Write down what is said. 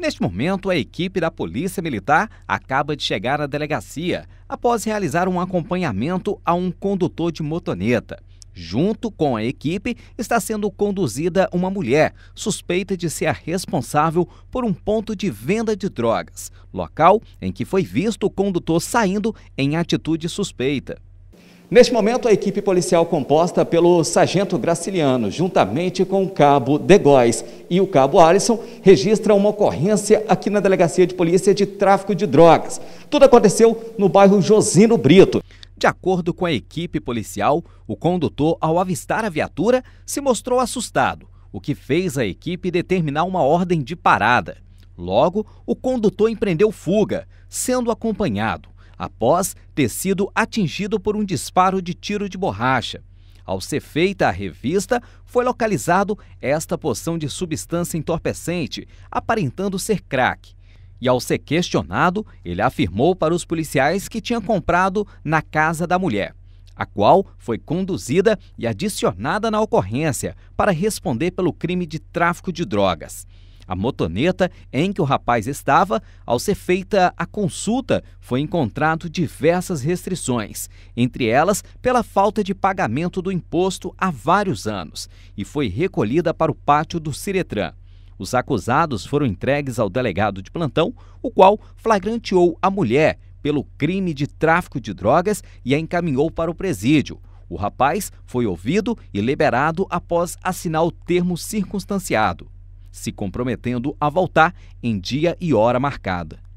Neste momento, a equipe da Polícia Militar acaba de chegar à delegacia após realizar um acompanhamento a um condutor de motoneta. Junto com a equipe, está sendo conduzida uma mulher suspeita de ser a responsável por um ponto de venda de drogas, local em que foi visto o condutor saindo em atitude suspeita. Neste momento, a equipe policial composta pelo sargento Graciliano, juntamente com o cabo Degóis e o cabo Alisson, registra uma ocorrência aqui na Delegacia de Polícia de Tráfico de Drogas. Tudo aconteceu no bairro Josino Brito. De acordo com a equipe policial, o condutor, ao avistar a viatura, se mostrou assustado, o que fez a equipe determinar uma ordem de parada. Logo, o condutor empreendeu fuga, sendo acompanhado após ter sido atingido por um disparo de tiro de borracha. Ao ser feita a revista, foi localizado esta poção de substância entorpecente, aparentando ser crack. E ao ser questionado, ele afirmou para os policiais que tinha comprado na casa da mulher, a qual foi conduzida e adicionada na ocorrência para responder pelo crime de tráfico de drogas. A motoneta em que o rapaz estava, ao ser feita a consulta, foi encontrado diversas restrições, entre elas pela falta de pagamento do imposto há vários anos, e foi recolhida para o pátio do Ciretran. Os acusados foram entregues ao delegado de plantão, o qual flagranteou a mulher pelo crime de tráfico de drogas e a encaminhou para o presídio. O rapaz foi ouvido e liberado após assinar o termo circunstanciado se comprometendo a voltar em dia e hora marcada.